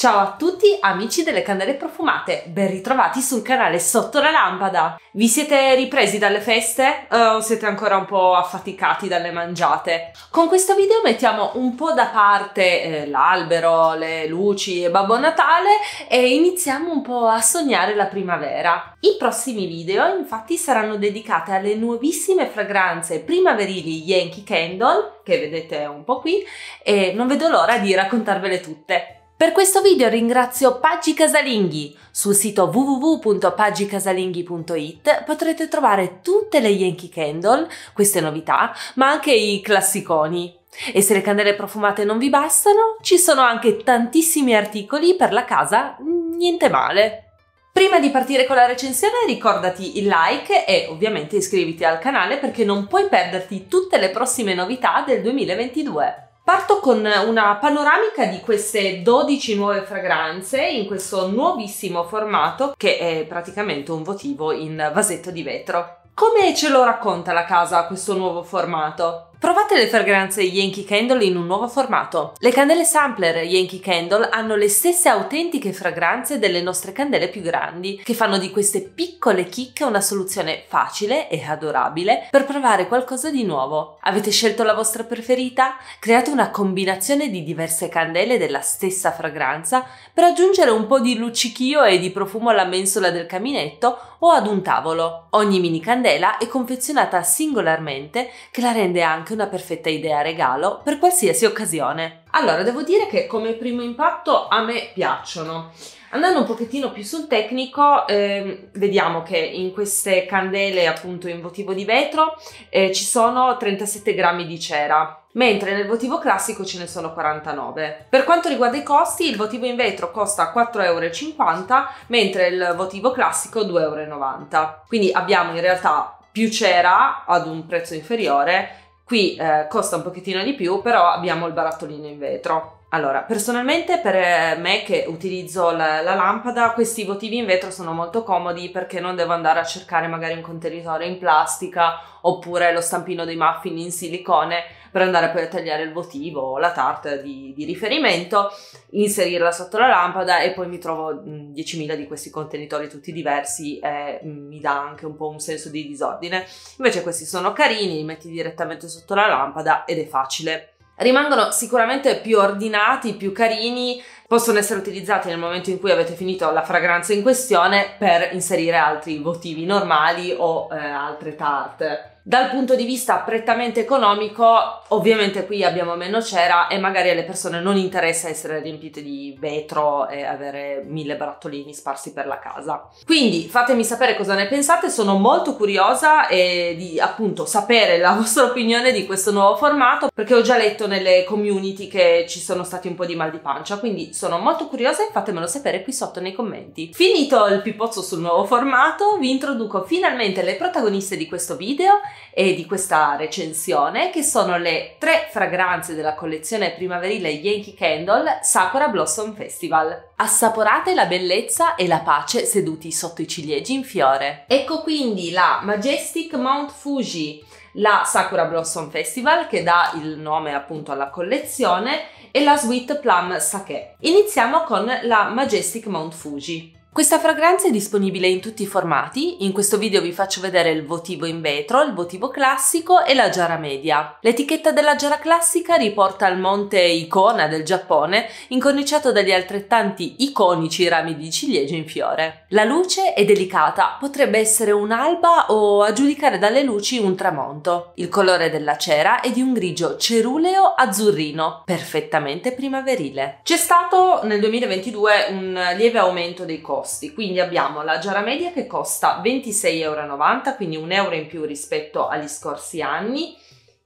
Ciao a tutti amici delle candele profumate, ben ritrovati sul canale Sotto la Lampada. Vi siete ripresi dalle feste eh, o siete ancora un po' affaticati dalle mangiate? Con questo video mettiamo un po' da parte eh, l'albero, le luci e Babbo Natale e iniziamo un po' a sognare la primavera. I prossimi video infatti saranno dedicati alle nuovissime fragranze primaverili Yankee Candle, che vedete un po' qui, e non vedo l'ora di raccontarvele tutte. Per questo video ringrazio Paggi Casalinghi. Sul sito www.paggicasalinghi.it potrete trovare tutte le Yankee Candle, queste novità, ma anche i classiconi. E se le candele profumate non vi bastano, ci sono anche tantissimi articoli per la casa, niente male. Prima di partire con la recensione ricordati il like e ovviamente iscriviti al canale perché non puoi perderti tutte le prossime novità del 2022. Parto con una panoramica di queste 12 nuove fragranze in questo nuovissimo formato che è praticamente un votivo in vasetto di vetro. Come ce lo racconta la casa questo nuovo formato? Provate le fragranze Yankee Candle in un nuovo formato. Le candele sampler Yankee Candle hanno le stesse autentiche fragranze delle nostre candele più grandi, che fanno di queste piccole chicche una soluzione facile e adorabile per provare qualcosa di nuovo. Avete scelto la vostra preferita? Create una combinazione di diverse candele della stessa fragranza per aggiungere un po' di luccichio e di profumo alla mensola del caminetto o ad un tavolo. Ogni mini candela è confezionata singolarmente che la rende anche anche una perfetta idea regalo per qualsiasi occasione. Allora, devo dire che come primo impatto a me piacciono. Andando un pochettino più sul tecnico, eh, vediamo che in queste candele appunto in votivo di vetro eh, ci sono 37 grammi di cera mentre nel votivo classico ce ne sono 49. Per quanto riguarda i costi, il votivo in vetro costa 4,50 euro, mentre il votivo classico 2,90 euro. Quindi abbiamo in realtà più cera ad un prezzo inferiore Qui eh, costa un pochettino di più, però abbiamo il barattolino in vetro. Allora, personalmente per eh, me che utilizzo la, la, lampada, questi votivi in vetro sono molto comodi perché non devo andare a cercare magari un contenitore in plastica oppure lo stampino dei muffin in silicone per andare poi a tagliare il votivo o la tarta di, di, riferimento, inserirla sotto la lampada e poi mi trovo 10.000 mm, di questi contenitori tutti diversi e mm, mi dà anche un po' un senso di disordine. Invece questi sono carini, li metti direttamente sotto la lampada ed è facile rimangono sicuramente più ordinati, più carini, possono essere utilizzati nel momento in cui avete finito la fragranza in questione per inserire altri votivi normali o eh, altre tarte. Dal punto di vista prettamente economico, ovviamente qui abbiamo meno cera e magari alle persone non interessa essere riempite di vetro e avere mille barattolini sparsi per la casa. Quindi fatemi sapere cosa ne pensate, sono molto curiosa e di appunto sapere la vostra opinione di questo nuovo formato perché ho già letto nelle community che ci sono stati un po' di mal di pancia, quindi sono molto curiosa e fatemelo sapere qui sotto nei commenti. Finito il pipozzo sul nuovo formato, vi introduco finalmente le protagoniste di questo video e di questa recensione, che sono le tre fragranze della collezione primaverile Yankee Candle Sakura Blossom Festival. Assaporate la bellezza e la pace seduti sotto i ciliegi in fiore. Ecco quindi la Majestic Mount Fuji, la Sakura Blossom Festival che dà il nome appunto alla collezione e la Sweet Plum Sake. Iniziamo con la Majestic Mount Fuji. Questa fragranza è disponibile in tutti i formati, in questo video vi faccio vedere il votivo in vetro, il votivo classico e la giara media. L'etichetta della giara classica riporta al monte Icona del Giappone, incorniciato dagli altrettanti iconici rami di ciliegie in fiore. La luce è delicata, potrebbe essere un'alba o a giudicare dalle luci un tramonto. Il colore della cera è di un grigio ceruleo azzurrino, perfettamente primaverile. C'è stato nel 2022 un lieve aumento dei costi costi. Quindi abbiamo la giara media che costa 26,90 euro, quindi un euro in più rispetto agli scorsi anni.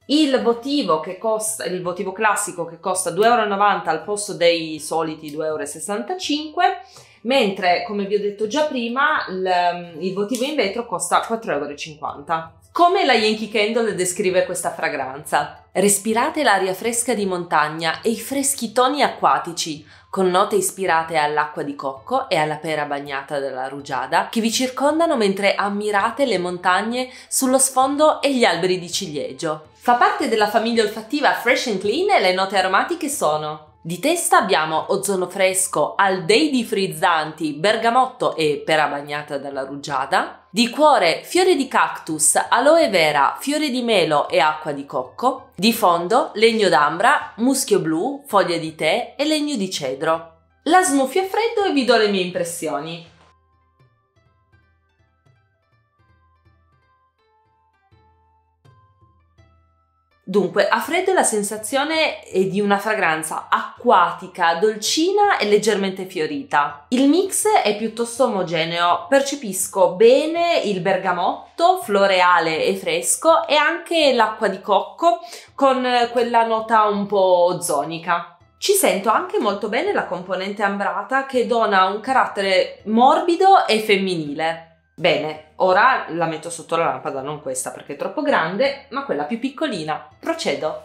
Il votivo, che costa, il votivo classico che costa 2,90 euro al posto dei soliti 2,65 euro, mentre come vi ho detto già prima il, il votivo in vetro costa 4,50 euro. Come la Yankee Candle descrive questa fragranza? Respirate l'aria fresca di montagna e i freschi toni acquatici, con note ispirate all'acqua di cocco e alla pera bagnata dalla rugiada, che vi circondano mentre ammirate le montagne sullo sfondo e gli alberi di ciliegio. Fa parte della famiglia olfattiva Fresh and Clean e le note aromatiche sono di testa abbiamo ozono fresco, aldeidi frizzanti, bergamotto e pera bagnata dalla rugiada, di cuore fiore di cactus, aloe vera, fiore di melo e acqua di cocco, di fondo legno d'ambra, muschio blu, foglia di tè e legno di cedro. La smuffio a freddo e vi do le mie impressioni. Dunque, a freddo la sensazione è di una fragranza acquatica, dolcina e leggermente fiorita. Il mix è piuttosto omogeneo, percepisco bene il bergamotto, floreale e fresco e anche l'acqua di cocco con quella nota un po' ozonica. Ci sento anche molto bene la componente ambrata che dona un carattere morbido e femminile. Bene, Ora la metto sotto la lampada, non questa perché è troppo grande, ma quella più piccolina. Procedo.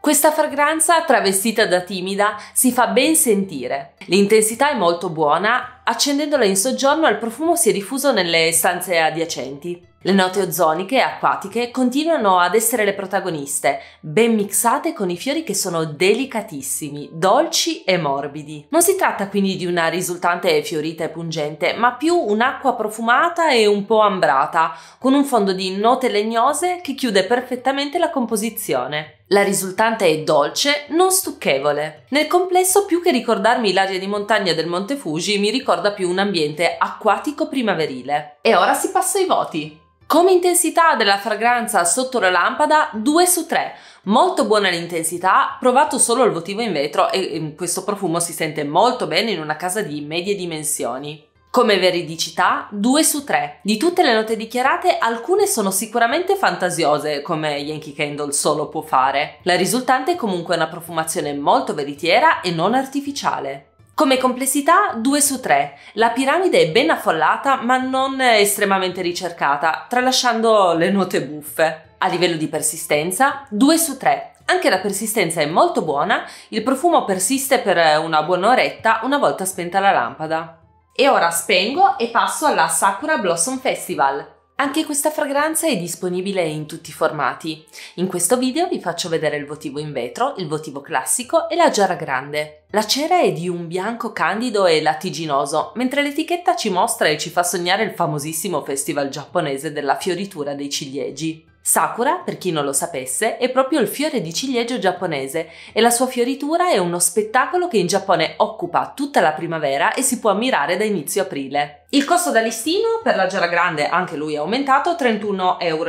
Questa fragranza, travestita da timida, si fa ben sentire L'intensità è molto buona, accendendola in soggiorno il profumo si è diffuso nelle stanze adiacenti. Le note ozoniche e acquatiche continuano ad essere le protagoniste, ben mixate con i fiori che sono delicatissimi, dolci e morbidi. Non si tratta quindi di una risultante fiorita e pungente, ma più un'acqua profumata e un po' ambrata, con un fondo di note legnose che chiude perfettamente la composizione. La risultante è dolce, non stucchevole. Nel complesso, più che ricordarmi l'aria paesaggio di montagna del Monte Fuji mi ricorda più un ambiente acquatico primaverile. E ora si passa ai voti. Come intensità della fragranza sotto la lampada 2 su 3, molto buona l'intensità, provato solo il votivo in vetro e mm, questo profumo si sente molto bene in una casa di medie dimensioni. Come veridicità, 2 su 3. Di tutte le note dichiarate, alcune sono sicuramente fantasiose, come Yankee Candle solo può fare. La risultante è comunque una profumazione molto veritiera e non artificiale. Come complessità 2 su 3. La piramide è ben affollata ma non estremamente ricercata, tralasciando le note buffe. A livello di persistenza 2 su 3. Anche la persistenza è molto buona, il profumo persiste per una buona oretta una volta spenta la lampada. E ora spengo e passo alla Sakura Blossom Festival. Anche questa fragranza è disponibile in tutti i formati. In questo video vi faccio vedere il votivo in vetro, il votivo classico e la giara grande. La cera è di un bianco candido e lattiginoso, mentre l'etichetta ci mostra e ci fa sognare il famosissimo festival giapponese della fioritura dei ciliegi. Sakura, per chi non lo sapesse, è proprio il fiore di ciliegio giapponese e la sua fioritura è uno spettacolo che in Giappone occupa tutta la primavera e si può ammirare da inizio aprile. Il costo da listino per la Giara Grande anche lui è aumentato 31,90 euro,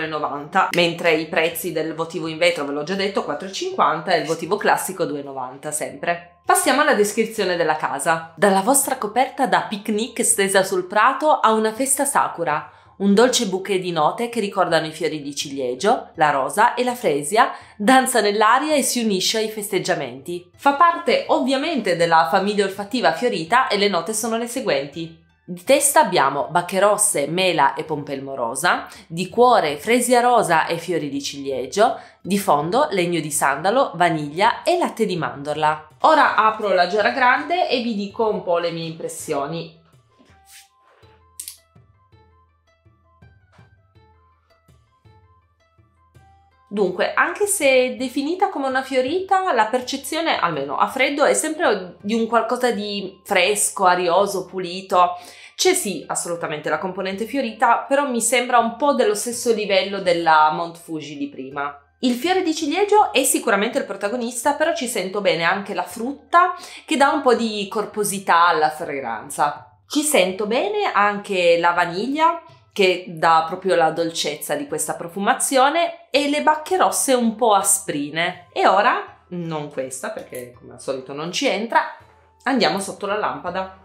mentre i prezzi del votivo in vetro, ve l'ho già detto, 4,50 e il votivo classico 2,90 sempre. Passiamo alla descrizione della casa. Dalla vostra coperta da picnic stesa sul prato a una festa sakura, un dolce bouquet di note che ricordano i fiori di ciliegio, la rosa e la fresia, danza nell'aria e si unisce ai festeggiamenti. Fa parte ovviamente della famiglia olfattiva fiorita e le note sono le seguenti. Di testa abbiamo bacche rosse, mela e pompelmo rosa, di cuore fresia rosa e fiori di ciliegio, di fondo legno di sandalo, vaniglia e latte di mandorla. Ora apro la giara grande e vi dico un po' le mie impressioni. Dunque, anche se definita come una fiorita, la percezione, almeno a freddo, è sempre di un qualcosa di fresco, arioso, pulito. C'è sì, assolutamente la componente fiorita, però mi sembra un po' dello stesso livello della Mount Fuji di prima. Il fiore di ciliegio è sicuramente il protagonista, però ci sento bene anche la frutta che dà un po' di corposità alla fragranza. Ci sento bene anche la vaniglia, che dà proprio la dolcezza di questa profumazione e le bacche rosse un po' asprine. E ora, non questa perché come al solito non ci entra, andiamo sotto la lampada.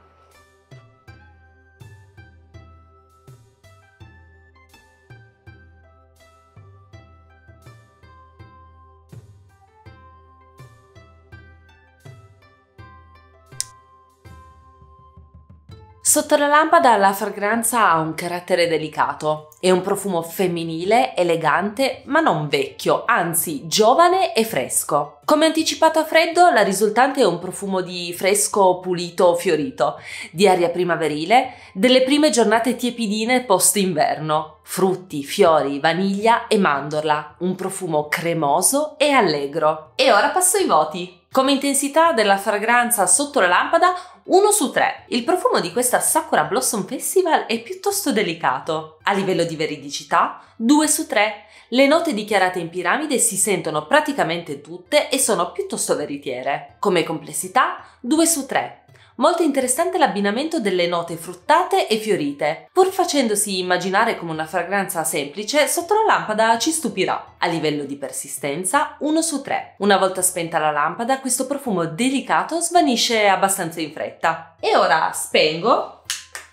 Sotto la lampada la fragranza ha un carattere delicato, è un profumo femminile, elegante, ma non vecchio, anzi giovane e fresco. Come anticipato a freddo, la risultante è un profumo di fresco pulito fiorito, di aria primaverile, delle prime giornate tiepidine post-inverno. Frutti, fiori, vaniglia e mandorla, un profumo cremoso e allegro. E ora passo ai voti. Come intensità della fragranza sotto la lampada 1 su 3. Il profumo di questa Sakura Blossom Festival è piuttosto delicato. A livello di veridicità, 2 su 3. Le note dichiarate in piramide si sentono praticamente tutte e sono piuttosto veritiere. Come complessità, 2 su 3. Molto interessante l'abbinamento delle note fruttate e fiorite. Pur facendosi immaginare come una fragranza semplice, sotto la lampada ci stupirà. A livello di persistenza, 1 su 3. Una volta spenta la lampada, questo profumo delicato svanisce abbastanza in fretta. E ora spengo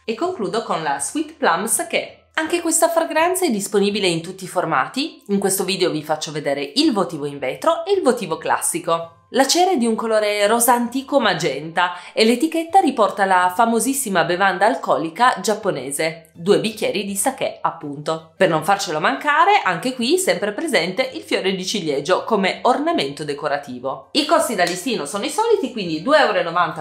e concludo con la Sweet Plum Sake. Anche questa fragranza è disponibile in tutti i formati, in questo video vi faccio vedere il votivo in vetro e il votivo classico. La cera è di un colore rosa antico magenta e l'etichetta riporta la famosissima bevanda alcolica giapponese, due bicchieri di sake appunto. Per non farcelo mancare, anche qui è sempre presente il fiore di ciliegio come ornamento decorativo. I costi da listino sono i soliti, quindi euro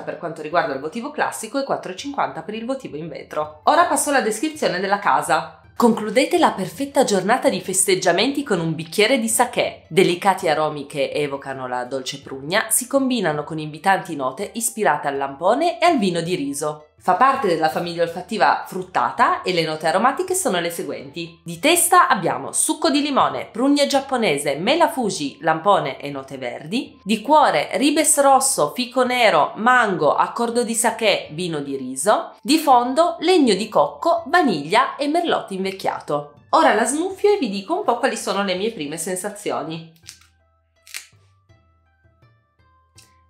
per quanto riguarda il votivo classico e 4,50€ per il votivo in vetro. Ora passo alla descrizione della casa. Concludete la perfetta giornata di festeggiamenti con un bicchiere di sake. Delicati aromi che evocano la dolce prugna si combinano con invitanti note ispirate al lampone e al vino di riso. Fa parte della famiglia olfattiva fruttata e le note aromatiche sono le seguenti. Di testa abbiamo succo di limone, prugne giapponese, mela fuji, lampone e note verdi. Di cuore ribes rosso, fico nero, mango, accordo di sake, vino di riso. Di fondo legno di cocco, vaniglia e merlotto invecchiato. Ora la smuffio e vi dico un po' quali sono le mie prime sensazioni.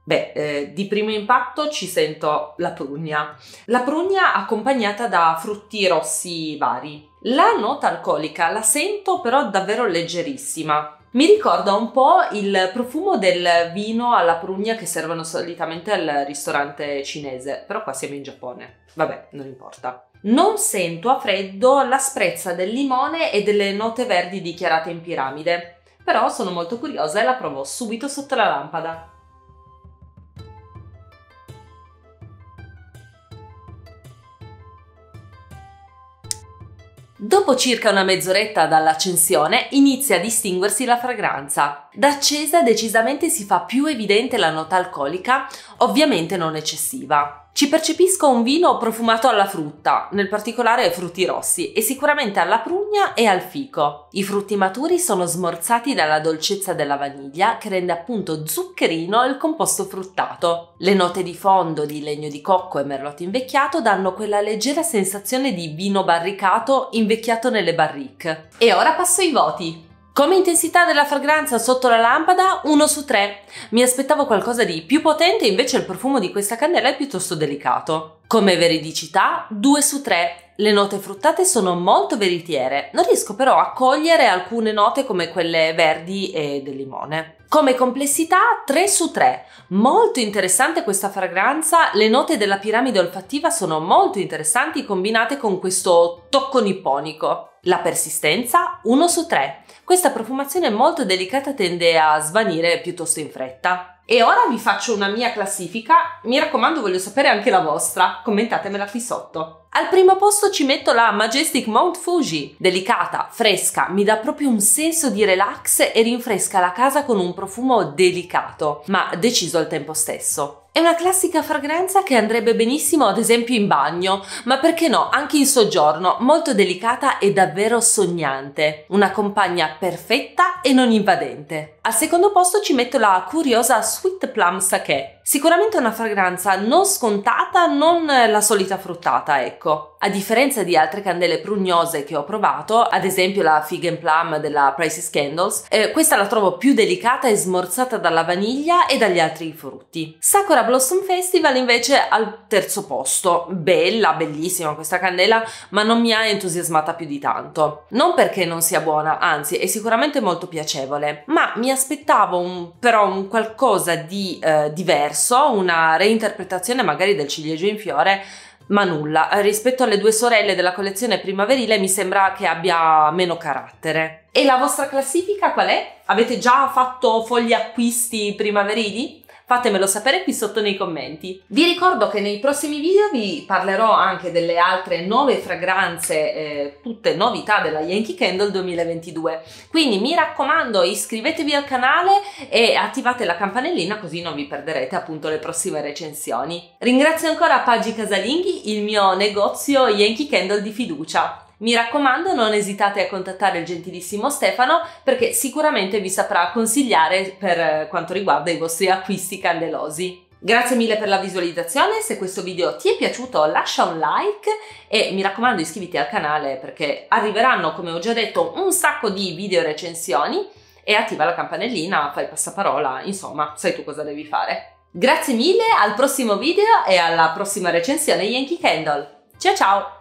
Beh, eh, di primo impatto ci sento la prugna. La prugna accompagnata da frutti rossi vari. La nota alcolica la sento però davvero leggerissima. Mi ricorda un po' il profumo del vino alla prugna che servono solitamente al ristorante cinese, però qua siamo in Giappone. Vabbè, non importa. Non sento a freddo l'asprezza del limone e delle note verdi dichiarate in piramide, però sono molto curiosa e la provo subito sotto la lampada. Dopo circa una mezz'oretta dall'accensione inizia a distinguersi la fragranza d'accesa decisamente si fa più evidente la nota alcolica, ovviamente non eccessiva. Ci percepisco un vino profumato alla frutta, nel particolare ai frutti rossi, e sicuramente alla prugna e al fico. I frutti maturi sono smorzati dalla dolcezza della vaniglia, che rende appunto zuccherino il composto fruttato. Le note di fondo di legno di cocco e merlotto invecchiato danno quella leggera sensazione di vino barricato invecchiato nelle barrique. E ora passo ai voti. Come intensità della fragranza sotto la lampada 1 su 3. Mi aspettavo qualcosa di più potente, invece il profumo di questa candela è piuttosto delicato. Come veridicità 2 su 3. Le note fruttate sono molto veritiere, non riesco però a cogliere alcune note come quelle verdi e del limone. Come complessità 3 su 3. Molto interessante questa fragranza, le note della piramide olfattiva sono molto interessanti combinate con questo tocco nipponico. La persistenza 1 su 3. Questa profumazione molto delicata tende a svanire piuttosto in fretta. E ora vi faccio una mia classifica, mi raccomando voglio sapere anche la vostra, commentatemela qui sotto. Al primo posto ci metto la Majestic Mount Fuji, delicata, fresca, mi dà proprio un senso di relax e rinfresca la casa con un profumo delicato, ma deciso al tempo stesso. È una classica fragranza che andrebbe benissimo ad esempio in bagno, ma perché no, anche in soggiorno, molto delicata e davvero sognante. Una compagna perfetta e non invadente. Al secondo posto ci metto la curiosa Sweet Plum Sake, Sicuramente una fragranza non scontata, non eh, la solita fruttata, ecco. A differenza di altre candele prugnose che ho provato, ad esempio la Fig and Plum della Prices Candles, eh, questa la trovo più delicata e smorzata dalla vaniglia e dagli altri frutti. Sakura Blossom Festival invece al terzo posto. Bella, bellissima questa candela, ma non mi ha entusiasmata più di tanto. Non perché non sia buona, anzi è sicuramente molto piacevole, ma mi aspettavo un, però un qualcosa di eh, diverso successo, una reinterpretazione magari del ciliegio in fiore, ma nulla. Rispetto alle due sorelle della collezione primaverile mi sembra che abbia meno carattere. E la vostra classifica qual è? Avete già fatto fogli acquisti primaverili? fatemelo sapere qui sotto nei commenti. Vi ricordo che nei prossimi video vi parlerò anche delle altre nuove fragranze, eh, tutte novità della Yankee Candle 2022. Quindi mi raccomando iscrivetevi al canale e attivate la campanellina così non vi perderete appunto le prossime recensioni. Ringrazio ancora Paggi Casalinghi, il mio negozio Yankee Candle di fiducia. Mi raccomando, non esitate a contattare il gentilissimo Stefano perché sicuramente vi saprà consigliare per eh, quanto riguarda i vostri acquisti candelosi. Grazie mille per la visualizzazione, se questo video ti è piaciuto lascia un like e mi raccomando iscriviti al canale perché arriveranno, come ho già detto, un sacco di video recensioni e attiva la campanellina, fai passaparola, insomma, sai tu cosa devi fare. Grazie mille, al prossimo video e alla prossima recensione Yankee Candle. Ciao ciao!